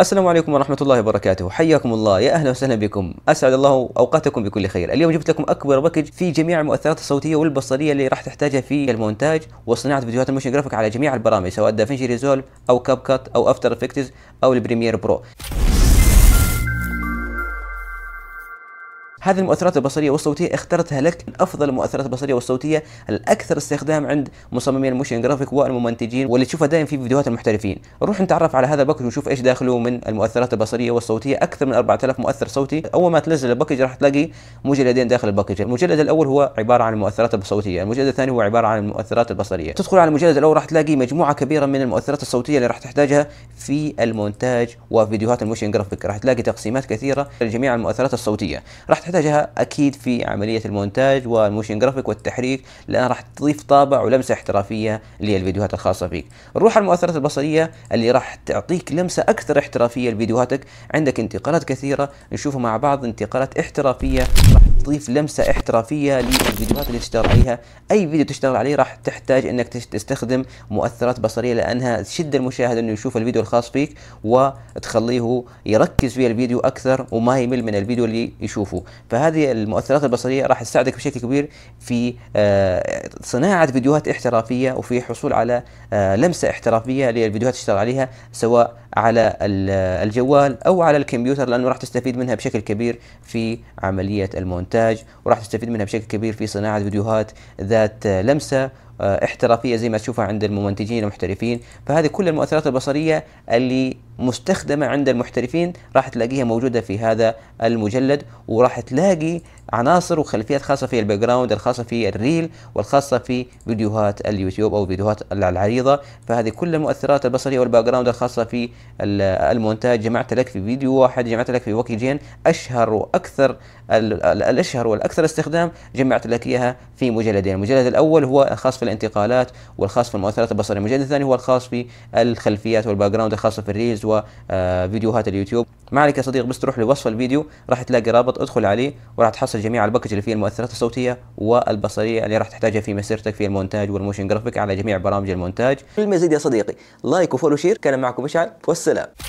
السلام عليكم ورحمة الله وبركاته، حياكم الله يا أهلا وسهلا بكم، أسعد الله أوقاتكم بكل خير، اليوم جبت لكم أكبر باكج في جميع المؤثرات الصوتية والبصرية اللي راح تحتاجها في المونتاج وصناعة فيديوهات الموشن جرافيك على جميع البرامج سواء دافنشي ريزولف أو كاب كات أو أفتر افكتس أو البريمير برو. هذه المؤثرات البصرية والصوتية اخترتها لك من أفضل المؤثرات البصرية والصوتية الأكثر استخدام عند مصممين الموشن جرافيك والممنتجين واللي تشوفها دائما في فيديوهات المحترفين روح نتعرف على هذا الباكج ونشوف ايش داخله من المؤثرات البصرية والصوتية أكثر من 4000 مؤثر صوتي أول ما تنزل الباكج راح تلاقي مجلدين داخل الباكج المجلد الأول هو عبارة عن المؤثرات الصوتية المجلد الثاني هو عبارة عن المؤثرات البصرية تدخل على المجلد الأول راح تلاقي مجموعة كبيرة من المؤثرات الصوتية اللي راح تحتاجها في المونتاج وفيديوهات الموشن جرافيك راح تلاقي تقسيمات كثيرة لجميع المؤثرات الصوتية راح تحتاجها اكيد في عمليه المونتاج والموشن جرافيك والتحريك لانها راح تضيف طابع ولمسه احترافيه للفيديوهات الخاصه فيك نروح على المؤثرات البصريه اللي راح تعطيك لمسه اكثر احترافيه لفيديوهاتك عندك انتقالات كثيره نشوفها مع بعض انتقالات احترافيه راح تضيف لمسة احترافية للفيديوهات اللي تشتغل عليها أي فيديو تشتغل عليه راح تحتاج أنك تستخدم مؤثرات بصرية لأنها تشد المشاهد أنه يشوف الفيديو الخاص فيك وتخليه يركز في الفيديو أكثر وما يمل من الفيديو اللي يشوفه فهذه المؤثرات البصرية راح تساعدك بشكل كبير في آه، صناعة فيديوهات احترافية وفي حصول على آه، لمسة احترافية للفيديوهات تشتغل عليها سواء على الجوال أو على الكمبيوتر لأنه راح تستفيد منها بشكل كبير في عملية المونتاج الإنتاج وراح تستفيد منها بشكل كبير في صناعة فيديوهات ذات لمسة آه، احترافيه زي ما تشوفها عند المنتجين المحترفين فهذه كل المؤثرات البصريه اللي مستخدمه عند المحترفين راح تلاقيها موجوده في هذا المجلد وراح تلاقي عناصر وخلفيات خاصه في الباك جراوند الخاصه في الريل والخاصه في فيديوهات اليوتيوب او فيديوهات العريضه فهذه كل المؤثرات البصريه والباك جراوند الخاصه في المونتاج جمعت لك في فيديو واحد جمعت لك في وكي جين اشهر واكثر الاشهر والاكثر استخدام جمعت لك اياها في مجلدين المجلد الاول هو الخاص في الانتقالات والخاص في المؤثرات البصريه المجال الثاني هو الخاص في الخلفيات والباك جراوند الخاصه في الريلز وفيديوهات اليوتيوب ما عليك يا صديق بس تروح لوصف الفيديو راح تلاقي رابط ادخل عليه وراح تحصل جميع الباكج اللي فيه المؤثرات الصوتيه والبصريه اللي راح تحتاجها في مسيرتك في المونتاج والموشن جرافيك على جميع برامج المونتاج المزيد يا صديقي لايك وفولو شير كان معكم مشعل والسلام